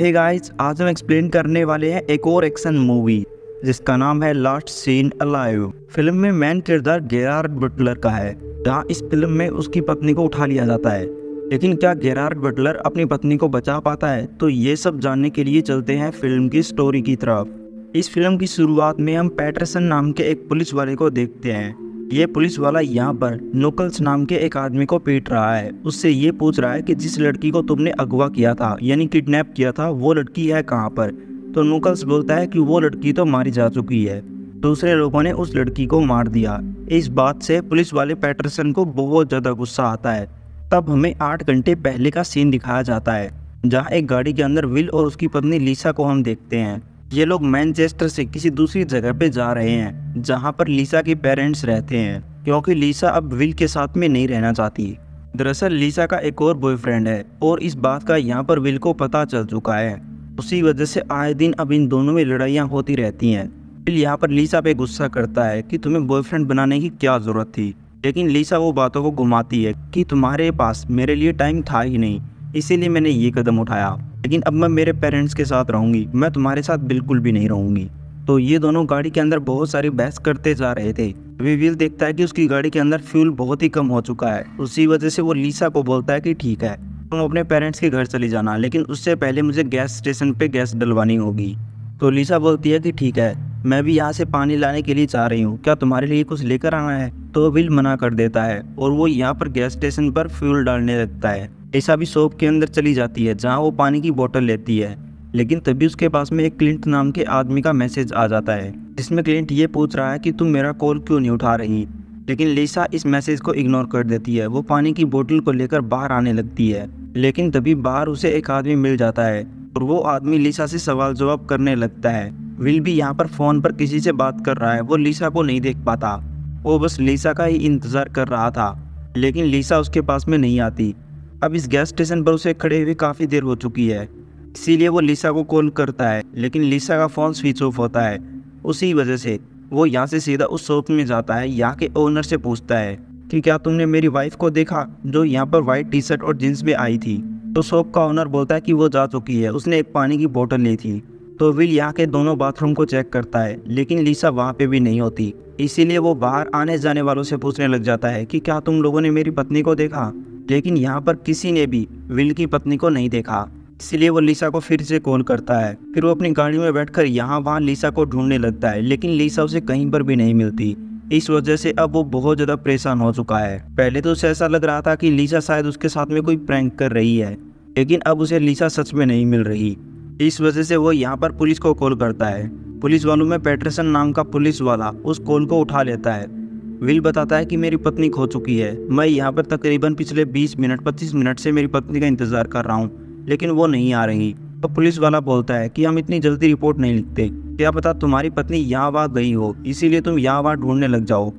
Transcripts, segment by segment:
Hey guys आज हम explain करने वाले हैं एक और एक्शन मूवी जिसका नाम है लास्ट सीन अलाइव फिल्म में मैन किरदार गेरार्ड बटलर का है जहाँ इस फिल्म में उसकी पत्नी को उठा लिया जाता है लेकिन क्या गेरार्ड बटलर अपनी पत्नी को बचा पाता है तो ये सब जानने के लिए चलते हैं फिल्म की स्टोरी की तरफ इस फिल्म की शुरुआत में हम पैटरसन नाम के एक पुलिस वाले को देखते हैं ये पुलिस वाला यहाँ पर नोकल्स नाम के एक आदमी को पीट रहा है उससे ये पूछ रहा है कि जिस लड़की को तुमने अगवा किया था यानी किडनैप किया था वो लड़की है कहाँ पर तो नोकल्स बोलता है कि वो लड़की तो मारी जा चुकी है दूसरे लोगों ने उस लड़की को मार दिया इस बात से पुलिस वाले पैटरसन को बहुत ज़्यादा गुस्सा आता है तब हमें आठ घंटे पहले का सीन दिखाया जाता है जहाँ एक गाड़ी के अंदर विल और उसकी पत्नी लीसा को हम देखते हैं ये लोग मैनचेस्टर से किसी दूसरी जगह पे जा रहे हैं जहाँ पर लीसा के पेरेंट्स रहते हैं क्योंकि लीसा अब विल के साथ में नहीं रहना चाहती दरअसल लीसा का एक और बॉयफ्रेंड है और इस बात का यहाँ पर विल को पता चल चुका है उसी वजह से आए दिन अब इन दोनों में लड़ाइयाँ होती रहती हैं विल यहाँ पर लीसा पे गुस्सा करता है कि तुम्हें बॉयफ्रेंड बनाने की क्या ज़रूरत थी लेकिन लीसा वो बातों को घुमाती है कि तुम्हारे पास मेरे लिए टाइम था ही नहीं इसीलिए मैंने ये कदम उठाया लेकिन अब मैं मेरे पेरेंट्स के साथ रहूँगी मैं तुम्हारे साथ बिल्कुल भी नहीं रहूँगी तो ये दोनों गाड़ी के अंदर बहुत सारी बहस करते जा रहे थे विविल देखता है कि उसकी गाड़ी के अंदर फ्यूल बहुत ही कम हो चुका है उसी वजह से वो लीसा को बोलता है कि ठीक है तुम तो अपने पेरेंट्स के घर चली जाना लेकिन उससे पहले मुझे गैस स्टेशन पे गैस डलवानी होगी तो लीसा बोलती है कि ठीक है मैं भी यहाँ से पानी लाने के लिए चाह रही हूँ क्या तुम्हारे लिए कुछ लेकर आना है तो विल मना कर देता है और वो यहाँ पर गैस स्टेशन पर फ्यूल डालने लगता है ऐसा भी शॉप के अंदर चली जाती है जहाँ वो पानी की बोतल लेती है लेकिन तभी उसके पास में एक क्लिंट नाम के आदमी का मैसेज आ जाता है जिसमें क्लिंट ये पूछ रहा है कि तुम मेरा कॉल क्यों नहीं उठा रही लेकिन लिसा इस मैसेज को इग्नोर कर देती है वो पानी की बोतल को लेकर बाहर आने लगती है लेकिन तभी बाहर उसे एक आदमी मिल जाता है और वो आदमी लिसा से सवाल जवाब करने लगता है विल भी यहाँ पर फ़ोन पर किसी से बात कर रहा है वो लिसा को नहीं देख पाता वो बस लिसा का ही इंतज़ार कर रहा था लेकिन लिसा उसके पास में नहीं आती अब इस गैस स्टेशन पर उसे खड़े हुए काफ़ी देर हो चुकी है इसीलिए वो लिसा को कॉल करता है लेकिन लिसा का फ़ोन स्विच ऑफ होता है उसी वजह से वो यहाँ से सीधा उस शॉप में जाता है यहाँ के ओनर से पूछता है कि क्या तुमने मेरी वाइफ को देखा जो यहाँ पर वाइट टी शर्ट और जीन्स में आई थी तो शॉप का ओनर बोलता है कि वो जा चुकी है उसने एक पानी की बोतल ली थी तो विल यहाँ के दोनों बाथरूम को चेक करता है लेकिन लिसा वहाँ पे भी नहीं होती इसीलिए वो बाहर आने जाने वालों से पूछने लग जाता है कि क्या तुम लोगों ने मेरी पत्नी को देखा लेकिन यहाँ पर किसी ने भी विल की पत्नी को नहीं देखा इसलिए वो लीसा को फिर से कॉल करता है फिर वो अपनी गाड़ी में बैठकर यहाँ वहाँ लीसा को ढूंढने लगता है लेकिन लीसा उसे कहीं पर भी नहीं मिलती इस वजह से अब वो बहुत ज़्यादा परेशान हो चुका है पहले तो उसे ऐसा लग रहा था कि लीसा शायद उसके साथ में कोई प्रैंक कर रही है लेकिन अब उसे लीसा सच में नहीं मिल रही इस वजह से वो यहाँ पर पुलिस को कॉल करता है पुलिस वालों में पेटरसन नाम का पुलिस वाला उस कॉल को उठा लेता है विल बताता है कि मेरी पत्नी खो चुकी है मैं यहाँ पर तकरीबन पिछले 20 मिनट 25 मिनट से मेरी पत्नी का इंतज़ार कर रहा हूँ लेकिन वो नहीं आ रही तो पुलिस वाला बोलता है कि हम इतनी जल्दी रिपोर्ट नहीं लिखते क्या पता तुम्हारी पत्नी यहाँ वहाँ गई हो इसीलिए तुम यहाँ वहाँ ढूंढने लग जाओ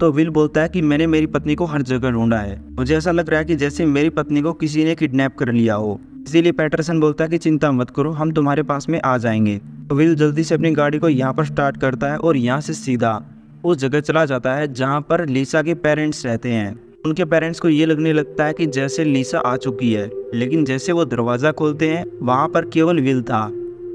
तो विल बोलता है कि मैंने मेरी पत्नी को हर जगह ढूंढा है मुझे ऐसा लग रहा है कि जैसे मेरी पत्नी को किसी ने किडनैप कर लिया हो इसीलिए पैटरसन बोलता है कि चिंता मत करो हम तुम्हारे पास में आ जाएंगे तो विल जल्दी से अपनी गाड़ी को यहाँ पर स्टार्ट करता है और यहाँ से सीधा उस जगह चला जाता है जहाँ पर लीसा के पेरेंट्स रहते हैं उनके पेरेंट्स को ये लगने लगता है कि जैसे लीसा आ चुकी है लेकिन जैसे वो दरवाज़ा खोलते हैं वहाँ पर केवल विल था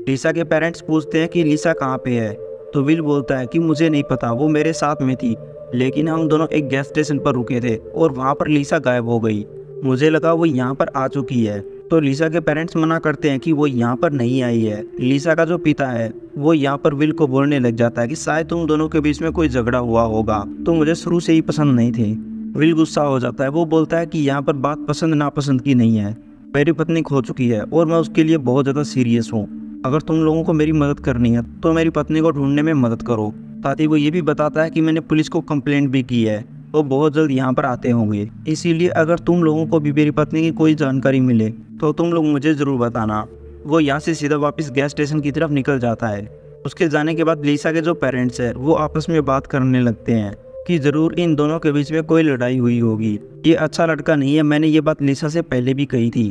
लीसा के पेरेंट्स पूछते हैं कि लीसा कहाँ पे है तो विल बोलता है कि मुझे नहीं पता वो मेरे साथ में थी लेकिन हम दोनों एक गैस स्टेशन पर रुके थे और वहाँ पर लीसा गायब हो गई मुझे लगा वो यहाँ पर आ चुकी है तो लीसा के पेरेंट्स मना करते हैं कि वो यहाँ पर नहीं आई है लीसा का जो पिता है वो यहाँ पर विल को बोलने लग जाता है कि शायद तुम दोनों के बीच में कोई झगड़ा हुआ होगा तो मुझे शुरू से ही पसंद नहीं थी विल गुस्सा हो जाता है वो बोलता है कि यहाँ पर बात पसंद नापसंद की नहीं है मेरी पत्नी खो चुकी है और मैं उसके लिए बहुत ज़्यादा सीरियस हूँ अगर तुम लोगों को मेरी मदद करनी है तो मेरी पत्नी को ढूंढने में मदद करो ताकि वो ये भी बताता है कि मैंने पुलिस को कंप्लेंट भी की है वो बहुत जल्द यहाँ पर आते होंगे इसीलिए अगर तुम लोगों को भी मेरी पत्नी की कोई जानकारी मिले तो तुम लोग मुझे ज़रूर बताना वो यहाँ से सीधा वापस गैस स्टेशन की तरफ निकल जाता है उसके जाने के बाद लीसा के जो पेरेंट्स हैं वो आपस में बात करने लगते हैं कि ज़रूर इन दोनों के बीच में कोई लड़ाई हुई होगी ये अच्छा लड़का नहीं है मैंने ये बात लीसा से पहले भी कही थी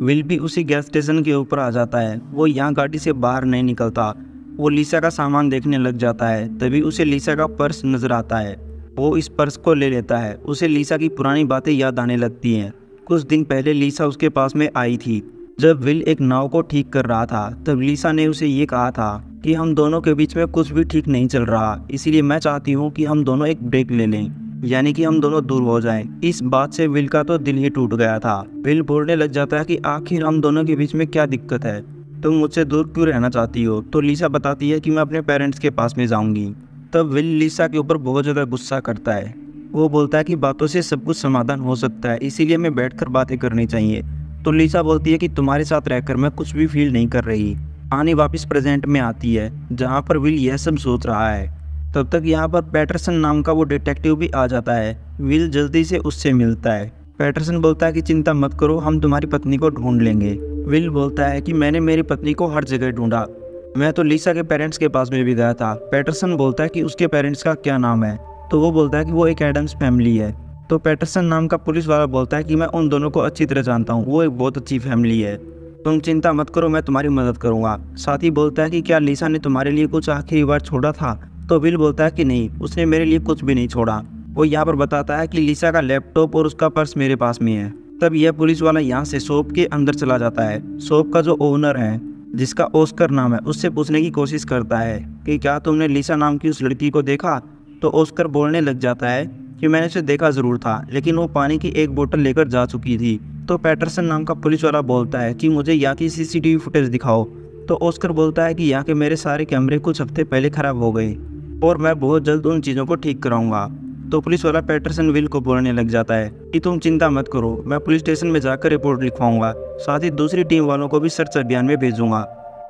विल भी उसी गैस स्टेशन के ऊपर आ जाता है वो यहाँ गाड़ी से बाहर नहीं निकलता वो लीसा का सामान देखने लग जाता है तभी उसे लीसा का पर्स नज़र आता है वो इस पर्स को ले लेता है उसे लीसा की पुरानी बातें याद आने लगती हैं कुछ दिन पहले लीसा उसके पास में आई थी जब विल एक नाव को ठीक कर रहा था तब लीसा ने उसे ये कहा था कि हम दोनों के बीच में कुछ भी ठीक नहीं चल रहा इसीलिए मैं चाहती हूँ कि हम दोनों एक ब्रेक ले लें यानी कि हम दोनों दूर हो जाएं। इस बात से विल का तो दिल ही टूट गया था विल बोलने लग जाता है कि आखिर हम दोनों के बीच में क्या दिक्कत है तुम मुझसे दूर क्यों रहना चाहती हो तो लीसा बताती है कि मैं अपने पेरेंट्स के पास में जाऊंगी तब विल लिसा के ऊपर बहुत ज़्यादा गुस्सा करता है वो बोलता है कि बातों से सब कुछ समाधान हो सकता है इसीलिए हमें कर बातें करनी चाहिए तो लिसा बोलती है कि तुम्हारे साथ रहकर मैं कुछ भी फील नहीं कर रही आनी वापस प्रेजेंट में आती है जहाँ पर विल यह सब सोच रहा है तब तक यहाँ पर पैटरसन नाम का वो डिटेक्टिव भी आ जाता है विल जल्दी से उससे मिलता है पैटरसन बोलता है कि चिंता मत करो हम तुम्हारी पत्नी को ढूंढ लेंगे विल बोलता है कि मैंने मेरी पत्नी को हर जगह ढूंढा मैं तो लीसा के पेरेंट्स के पास में भी गया था पैटरसन बोलता है कि उसके पेरेंट्स का क्या नाम है तो वो बोलता है कि वो एक एडम्स फैमिली है तो पैटरसन नाम का पुलिस वाला बोलता है कि मैं उन दोनों को अच्छी तरह जानता हूँ वो एक बहुत अच्छी फैमिली है तुम चिंता मत करो मैं तुम्हारी मदद करूँगा साथ ही बोलता है कि क्या लीसा ने तुम्हारे लिए कुछ आखिरी बार छोड़ा था तो बिल बोलता है कि नहीं उसने मेरे लिए कुछ भी नहीं छोड़ा वो यहाँ पर बताता है कि लीसा का लैपटॉप और उसका पर्स मेरे पास में है तब यह पुलिस वाला यहाँ से शॉप के अंदर चला जाता है शॉप का जो ओनर है जिसका ओस्कर नाम है उससे पूछने की कोशिश करता है कि क्या तुमने लिसा नाम की उस लड़की को देखा तो ओस्कर बोलने लग जाता है कि मैंने उसे देखा ज़रूर था लेकिन वो पानी की एक बोतल लेकर जा चुकी थी तो पैटरसन नाम का पुलिस वाला बोलता है कि मुझे यहाँ की सीसीटीवी फुटेज दिखाओ तो ओस्कर बोलता है कि यहाँ के मेरे सारे कैमरे कुछ हफ्ते पहले ख़राब हो गए और मैं बहुत जल्द उन चीज़ों को ठीक कराऊंगा तो पुलिस वाला पैटरसन विल को बोलने लग जाता है कि तुम चिंता मत करो मैं पुलिस स्टेशन में जाकर रिपोर्ट लिखवाऊंगा साथ ही दूसरी टीम वालों को भी सर्च अभियान में भेजूंगा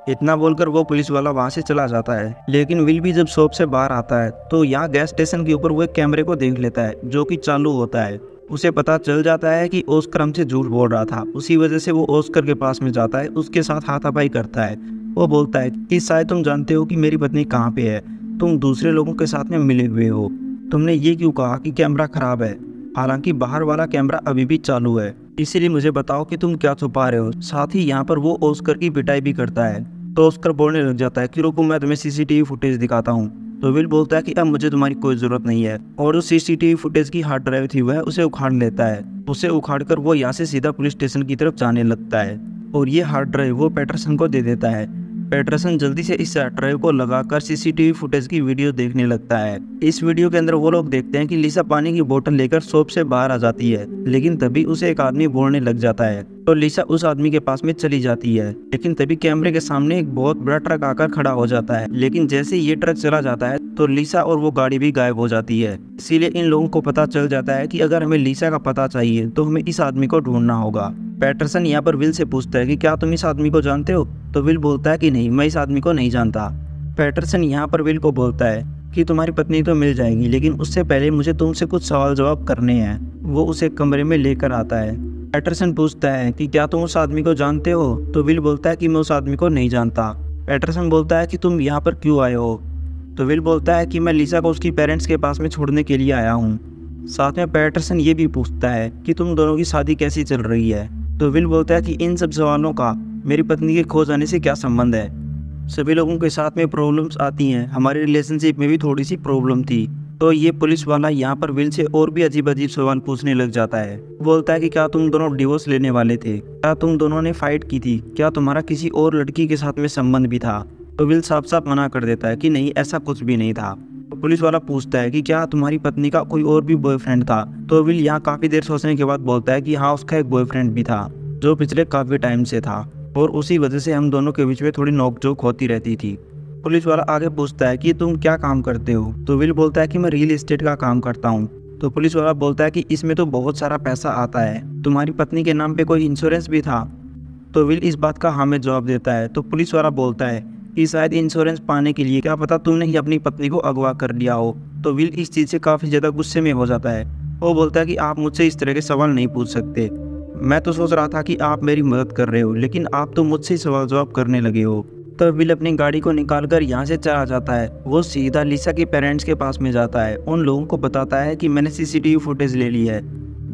इतना बोलकर वो पुलिस वाला वहाँ से चला जाता है लेकिन विल भी जब शॉप से बाहर आता है तो यहाँ गैस स्टेशन के ऊपर वो एक कैमरे को देख लेता है जो कि चालू होता है उसे पता चल जाता है कि ओस्कर हमसे झूठ बोल रहा था उसी वजह से वो ओस्कर के पास में जाता है उसके साथ हाथापाई करता है वो बोलता है कि शायद तुम जानते हो कि मेरी पत्नी कहाँ पे है तुम दूसरे लोगों के साथ में मिले हुए हो तुमने ये क्यों कहा कि कैमरा ख़राब है हालांकि बाहर वाला कैमरा अभी भी चालू है इसीलिए मुझे बताओ कि तुम क्या छुपा रहे हो साथ ही यहाँ पर वो ओस्कर की पिटाई भी करता है तो ओस्कर बोलने लग जाता है कि रुको मैं तुम्हें सीसीटीवी फुटेज दिखाता हूँ तो विल बोलता है कि अब मुझे तुम्हारी कोई ज़रूरत नहीं है और उस सीसीटीवी फुटेज की हार्ड ड्राइव थी वह उसे उखाड़ लेता है उसे उखाड़ कर वो यहाँ से सीधा पुलिस स्टेशन की तरफ जाने लगता है और ये हार्ड ड्राइव वो पैटरसन को दे देता है पेटरसन जल्दी से इस ड्राइव को लगाकर सीसीटीवी फुटेज की वीडियो देखने लगता है इस वीडियो के अंदर वो लोग देखते हैं कि लिसा पानी की बोतल लेकर सोप से बाहर आ जाती है लेकिन तभी उसे एक आदमी बोलने लग जाता है तो लिसा उस आदमी के पास में चली जाती है लेकिन तभी कैमरे के सामने एक बहुत बड़ा ट्रक आकर खड़ा हो जाता है लेकिन जैसे ये ट्रक चला जाता है तो लिसा और वो गाड़ी भी गायब हो जाती है इसीलिए इन लोगों को पता चल जाता है कि अगर हमें लिसा का पता चाहिए तो हमें इस आदमी को ढूंढना होगा पैटरसन यहाँ पर विल से पूछता है कि क्या तुम इस आदमी को जानते हो तो विल बोलता है कि नहीं मैं इस आदमी को नहीं जानता पैटरसन यहाँ पर विल को बोलता है कि तुम्हारी पत्नी तो मिल जाएगी लेकिन उससे पहले मुझे तुमसे कुछ सवाल जवाब करने हैं वो उसे कमरे में लेकर आता है पैटरसन पूछता है कि क्या तुम उस आदमी को जानते हो तो विल बोलता है कि मैं उस आदमी को नहीं जानता पैटरसन बोलता है कि तुम यहाँ पर क्यों आए हो तो विल बोलता है कि मैं लिसा को उसकी पेरेंट्स के पास में छोड़ने के लिए आया हूँ साथ में पैटरसन ये भी पूछता है कि तुम दोनों की शादी कैसी चल रही है तो विल बोलता है कि इन सब सवालों का मेरी पत्नी के खो जाने से क्या संबंध है सभी लोगों के साथ में प्रॉब्लम्स आती हैं हमारे रिलेशनशिप में भी थोड़ी सी प्रॉब्लम थी तो ये पुलिस वाला यहाँ पर विल से और भी अजीब अजीब सवाल पूछने लग जाता है बोलता है कि क्या तुम दोनों डिवोर्स लेने वाले थे क्या तुम दोनों ने फाइट की थी क्या तुम्हारा किसी और लड़की के साथ में संबंध भी था तो विल साफ साफ मना कर देता है कि नहीं ऐसा कुछ भी नहीं था पुलिस वाला पूछता है कि क्या तुम्हारी पत्नी का कोई और भी बॉयफ्रेंड था तो विल यहाँ काफ़ी देर सोचने के बाद बोलता है कि हाँ उसका एक बॉयफ्रेंड भी था जो पिछले काफ़ी टाइम से था और उसी वजह से हम दोनों के बीच में थोड़ी नोकझोंक होती रहती थी पुलिस वाला आगे पूछता है कि तुम क्या काम करते हो तो विल बोलता है कि मैं रियल इस्टेट का काम करता हूँ तो पुलिस वाला बोलता है कि इसमें तो बहुत सारा पैसा आता है तुम्हारी पत्नी के नाम पे कोई इंश्योरेंस भी था तो विल इस बात का हमें जवाब देता है तो पुलिस वाला बोलता है कि शायद इंश्योरेंस पाने के लिए क्या पता तुमने ही अपनी पत्नी को अगवा कर लिया हो तो विल इस चीज़ से काफ़ी ज़्यादा गुस्से में हो जाता है वो बोलता है कि आप मुझसे इस तरह के सवाल नहीं पूछ सकते मैं तो सोच रहा था कि आप मेरी मदद कर रहे हो लेकिन आप तो मुझसे सवाल जवाब करने लगे हो तब तो विल अपनी गाड़ी को निकाल कर यहाँ से चला जाता है वो सीधा लिसा के पेरेंट्स के पास में जाता है उन लोगों को बताता है कि मैंने सीसीटीवी फुटेज ले ली है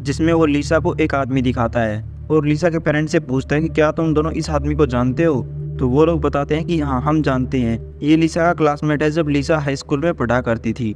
जिसमें वो लिसा को एक आदमी दिखाता है और लिसा के पेरेंट्स से पूछता है कि क्या तुम दोनों इस आदमी को जानते हो तो वो लोग बताते हैं कि हाँ हम जानते हैं ये लिसा का क्लासमेट है जब लिसा हाई स्कूल में पढ़ा करती थी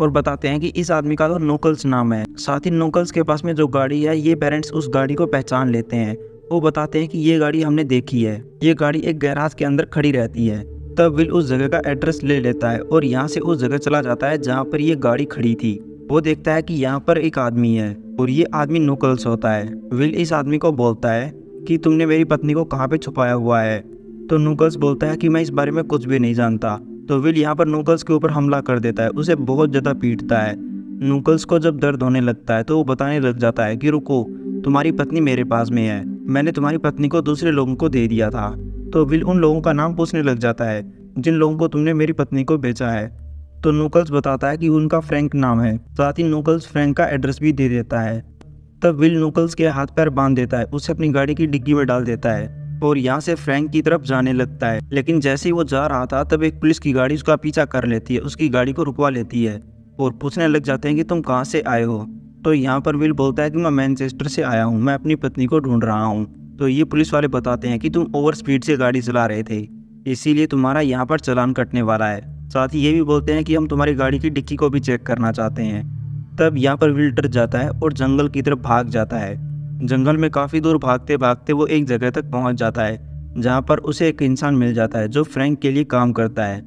और बताते हैं कि इस आदमी का तो नोकल्स नाम है साथ ही नोकल्स के पास में जो गाड़ी है ये पेरेंट्स उस गाड़ी को पहचान लेते हैं वो बताते हैं कि ये गाड़ी हमने देखी है ये गाड़ी एक गैराज के अंदर खड़ी रहती है तब विल उस जगह का एड्रेस ले लेता है और यहाँ से उस जगह चला जाता है जहाँ पर ये गाड़ी खड़ी थी वो देखता है कि यहाँ पर एक आदमी है और ये आदमी नोकल्स होता है विल इस आदमी को बोलता है कि तुमने मेरी पत्नी को कहाँ पे छुपाया हुआ है तो नूगल्स बोलता है कि मैं इस बारे में कुछ भी नहीं जानता तो विल यहाँ पर नूगल्स के ऊपर हमला कर देता है उसे बहुत ज़्यादा पीटता है नूकल्स को जब दर्द होने लगता है तो वो बताने लग जाता है कि रुको तुम्हारी पत्नी मेरे पास में है मैंने तुम्हारी पत्नी को दूसरे लोगों को दे दिया था तो विल उन लोगों का नाम पूछने लग जाता है जिन लोगों को तुमने मेरी पत्नी को बेचा है तो नूकल्स बताता है कि उनका फ्रैंक नाम है साथ ही नूकल्स फ्रैंक का एड्रेस भी दे देता है तब विल नूकल्स के हाथ पैर बांध देता है उसे अपनी गाड़ी की डिग्गी में डाल देता है और यहाँ से फ्रैंक की तरफ जाने लगता है लेकिन जैसे ही वो जा रहा था तब एक पुलिस की गाड़ी उसका पीछा कर लेती है उसकी गाड़ी को रुकवा लेती है और पूछने लग जाते हैं कि तुम कहाँ से आए हो तो यहाँ पर विल बोलता है कि मैं मैनचेस्टर से आया हूँ मैं अपनी पत्नी को ढूंढ रहा हूँ तो ये पुलिस वाले बताते हैं कि तुम ओवर स्पीड से गाड़ी चला रहे थे इसीलिए तुम्हारा यहाँ पर चलान कटने वाला है साथ ही ये भी बोलते हैं कि हम तुम्हारी गाड़ी की डिक्की को भी चेक करना चाहते हैं तब यहाँ पर विल डर जाता है और जंगल की तरफ भाग जाता है जंगल में काफ़ी दूर भागते भागते वो एक जगह तक पहुंच जाता है जहां पर उसे एक इंसान मिल जाता है जो फ्रैंक के लिए काम करता है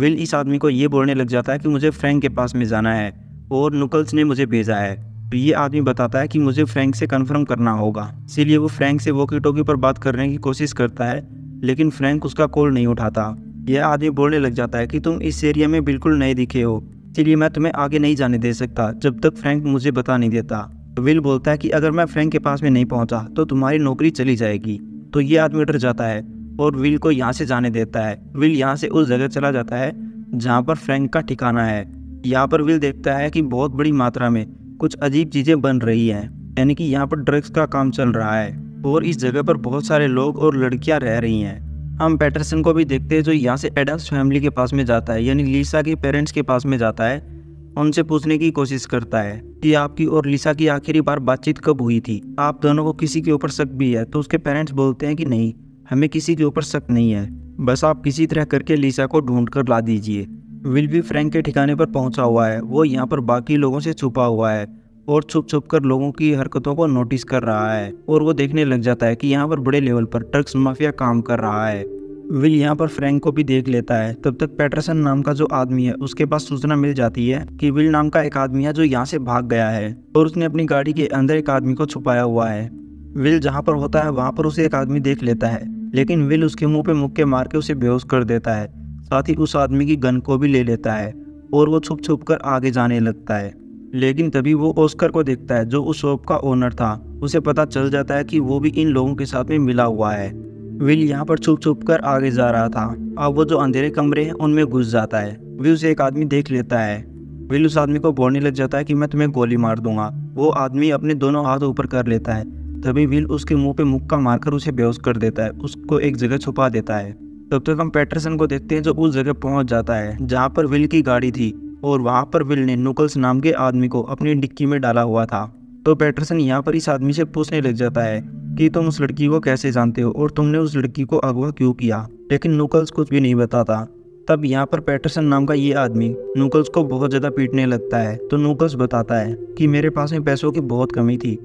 विल इस आदमी को ये बोलने लग जाता है कि मुझे फ्रैंक के पास में जाना है और नुकल्स ने मुझे भेजा है तो ये आदमी बताता है कि मुझे फ्रैंक से कन्फर्म करना होगा इसीलिए वो फ्रैंक से वोकी टोकी पर बात करने की कोशिश करता है लेकिन फ्रैंक उसका कॉल नहीं उठाता यह आदमी बोलने लग जाता है कि तुम इस एरिया में बिल्कुल नए दिखे हो इसलिए मैं तुम्हें आगे नहीं जाने दे सकता जब तक फ्रैंक मुझे बता नहीं देता विल बोलता है कि अगर मैं फ्रैंक के पास में नहीं पहुंचा तो तुम्हारी नौकरी चली जाएगी तो ये आदमी डर जाता है और विल को यहाँ से जाने देता है विल यहाँ से उस जगह चला जाता है जहाँ पर फ्रैंक का ठिकाना है यहाँ पर विल देखता है कि बहुत बड़ी मात्रा में कुछ अजीब चीज़ें बन रही हैं यानी कि यहाँ पर ड्रग्स का काम चल रहा है और इस जगह पर बहुत सारे लोग और लड़कियाँ रह रही हैं हम पैटरसन को भी देखते हैं जो यहाँ से एडम्स फैमिली के पास में जाता है यानी लीसा के पेरेंट्स के पास में जाता है उनसे पूछने की कोशिश करता है कि आपकी और लिसा की आखिरी बार बातचीत कब हुई थी आप दोनों को किसी के ऊपर शक भी है तो उसके पेरेंट्स बोलते हैं कि नहीं हमें किसी के ऊपर शक नहीं है बस आप किसी तरह करके लिसा को ढूंढ कर ला दीजिए विल भी फ्रेंक के ठिकाने पर पहुंचा हुआ है वो यहाँ पर बाकी लोगों से छुपा हुआ है और छुप छुप कर लोगों की हरकतों को नोटिस कर रहा है और वो देखने लग जाता है कि यहाँ पर बड़े लेवल पर ट्रक्स माफिया काम कर रहा है विल यहाँ पर फ्रैंक को भी देख लेता है तब तक पैटरसन नाम का जो आदमी है उसके पास सूचना मिल जाती है कि विल नाम का एक आदमी है जो यहाँ से भाग गया है और उसने अपनी गाड़ी के अंदर एक आदमी को छुपाया हुआ है विल जहाँ पर होता है वहाँ पर उसे एक आदमी देख लेता है लेकिन विल उसके मुंह पे मुक्के मार के उसे बेहोश कर देता है साथ ही उस आदमी की गन को भी ले लेता है और वो छुप छुप कर आगे जाने लगता है लेकिन तभी वो ओस्कर को देखता है जो उस शॉप का ओनर था उसे पता चल जाता है कि वो भी इन लोगों के साथ में मिला हुआ है विल यहाँ पर छुप छुप कर आगे जा रहा था अब वो जो अंधेरे कमरे हैं उनमें घुस जाता है विल उसे एक आदमी देख लेता है विल उस आदमी को बोलने लग जाता है कि मैं तुम्हें गोली मार दूंगा वो आदमी अपने दोनों हाथ ऊपर कर लेता है तभी विल उसके मुंह पे मुक्का मारकर उसे बेहोश कर देता है उसको एक जगह छुपा देता है तब तक हम पैटरसन को देखते हैं जो उस जगह पहुंच जाता है जहाँ पर विल की गाड़ी थी और वहाँ पर विल ने नुकल्स नाम के आदमी को अपनी डिक्की में डाला हुआ था तो पैटरसन यहाँ पर इस आदमी से पूछने लग जाता है कि तुम उस लड़की को कैसे जानते हो और तुमने उस लड़की को अगवा क्यों किया लेकिन नूकल्स कुछ भी नहीं बताता तब यहाँ पर पैटरसन नाम का ये आदमी नूकल्स को बहुत ज़्यादा पीटने लगता है तो नूकल्स बताता है कि मेरे पास में पैसों की बहुत कमी थी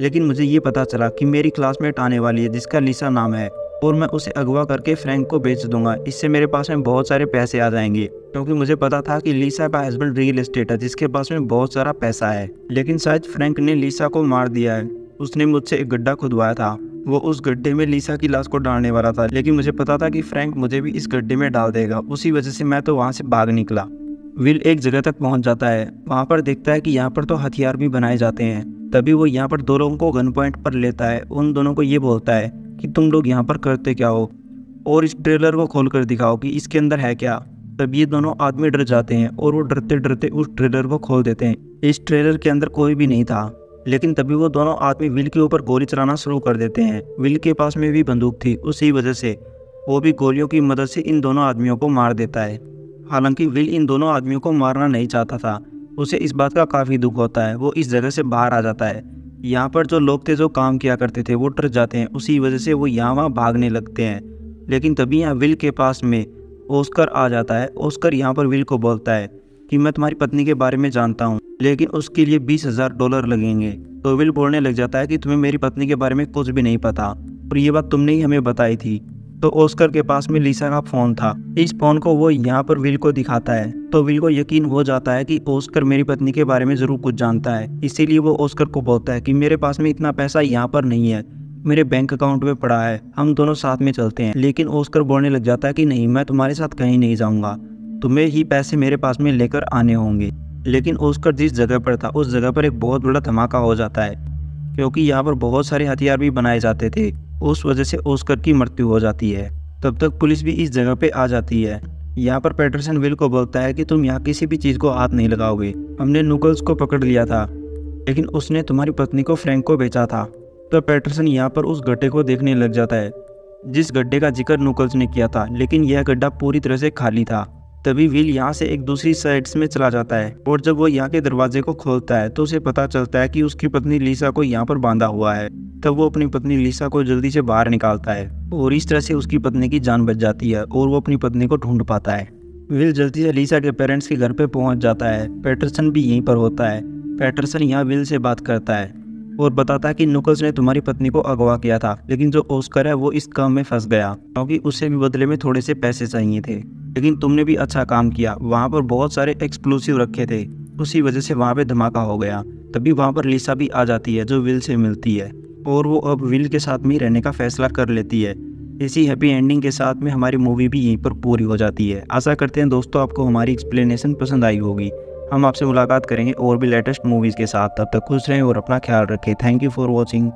लेकिन मुझे ये पता चला कि मेरी क्लासमेट आने वाली है जिसका लिसा नाम है और मैं उसे अगवा करके फ्रैंक को बेच दूंगा इससे मेरे पास में बहुत सारे पैसे आ जाएंगे क्योंकि मुझे पता था कि लीसा का हस्बैंड रियल एस्टेट है जिसके पास में बहुत सारा पैसा है लेकिन शायद फ्रैंक ने लीसा को मार दिया है उसने मुझसे एक गड्ढा खुदवाया था वो उस गड्ढे में लीसा की लाश को डालने वाला था लेकिन मुझे पता था कि फ्रैंक मुझे भी इस गड्ढे में डाल देगा उसी वजह से मैं तो वहाँ से भाग निकला विल एक जगह तक पहुँच जाता है वहाँ पर देखता है कि यहाँ पर तो हथियार भी बनाए जाते हैं तभी वो यहाँ पर दो लोगों को गन पॉइंट पर लेता है उन दोनों को ये बोलता है कि तुम लोग यहाँ पर करते क्या हो और इस ट्रेलर को खोल कर दिखाओ कि इसके अंदर है क्या तब ये दोनों आदमी डर जाते हैं और वो डरते डरते उस ट्रेलर को खोल देते हैं इस ट्रेलर के अंदर कोई भी नहीं था लेकिन तभी वो दोनों आदमी विल के ऊपर गोली चलाना शुरू कर देते हैं विल के पास में भी बंदूक थी उसी वजह से वो भी गोलियों की मदद से इन दोनों आदमियों को मार देता है हालांकि विल इन दोनों आदमियों को मारना नहीं चाहता था उसे इस बात का काफ़ी दुख होता है वो इस जगह से बाहर आ जाता है यहाँ पर जो लोग थे जो काम किया करते थे वो डर जाते हैं उसी वजह से वो यहाँ वहाँ भागने लगते हैं लेकिन तभी यहाँ विल के पास में ओस्कर आ जाता है ओस्कर यहाँ पर विल को बोलता है कि मैं तुम्हारी पत्नी के बारे में जानता हूँ लेकिन उसके लिए बीस हजार डॉलर लगेंगे तो विल बोलने लग जाता है कि तुम्हें मेरी पत्नी के बारे में कुछ भी नहीं पता और ये बात तुमने ही हमें बताई थी तो ओस्कर के पास में लीसा का फ़ोन था इस फ़ोन को वो यहाँ पर विल को दिखाता है तो विल को यकीन हो जाता है कि ओस्कर मेरी पत्नी के बारे में ज़रूर कुछ जानता है इसीलिए वो ओस्कर को बोलता है कि मेरे पास में इतना पैसा यहाँ पर नहीं है मेरे बैंक अकाउंट में पड़ा है हम दोनों साथ में चलते हैं लेकिन ओस्कर बोलने लग जाता है कि नहीं मैं तुम्हारे साथ कहीं नहीं जाऊँगा तुम्हें ही पैसे मेरे पास में लेकर आने होंगे लेकिन ओस्कर जिस जगह पर था उस जगह पर एक बहुत बड़ा धमाका हो जाता है क्योंकि यहाँ पर बहुत सारे हथियार भी बनाए जाते थे उस वजह से ओस्कर की मृत्यु हो जाती है तब तक पुलिस भी इस जगह पे आ जाती है यहाँ पर पेटरसन विल को बोलता है कि तुम यहाँ किसी भी चीज़ को हाथ नहीं लगाओगे हमने नूकल्स को पकड़ लिया था लेकिन उसने तुम्हारी पत्नी को फ्रैंक को बेचा था तो पेटरसन यहाँ पर उस गड्ढे को देखने लग जाता है जिस गड्ढे का जिक्र नूकल्स ने किया था लेकिन यह गड्ढा पूरी तरह से खाली था तभी व्हील यहाँ से एक दूसरी साइड में चला जाता है और जब वो यहाँ के दरवाजे को खोलता है तो उसे पता चलता है कि उसकी पत्नी लीसा को यहाँ पर बांधा हुआ है तब वो अपनी पत्नी लीसा को जल्दी से बाहर निकालता है और इस तरह से उसकी पत्नी की जान बच जाती है और वो अपनी पत्नी को ढूंढ पाता है विल जल्दी से लीसा के पेरेंट्स के घर पे पहुंच जाता है पैटरसन भी यहीं पर होता है पैटरसन यहाँ विल से बात करता है और बताता है कि नुकल्स ने तुम्हारी पत्नी को अगवा किया था लेकिन जो ओस्कर है वो इस काम में फंस गया क्योंकि उसे भी बदले में थोड़े से पैसे चाहिए थे लेकिन तुमने भी अच्छा काम किया वहाँ पर बहुत सारे एक्सप्लोसिव रखे थे उसी वजह से वहाँ पे धमाका हो गया तभी वहाँ पर लिसा भी आ जाती है जो विल से मिलती है और वो अब विल के साथ में ही रहने का फैसला कर लेती है इसी हैप्पी एंडिंग के साथ में हमारी मूवी भी यहीं पर पूरी हो जाती है आशा करते हैं दोस्तों आपको हमारी एक्सप्लेनेशन पसंद आई होगी हम आपसे मुलाकात करेंगे और भी लेटेस्ट मूवीज़ के साथ तब तक खुश रहें और अपना ख्याल रखें थैंक यू फॉर वॉचिंग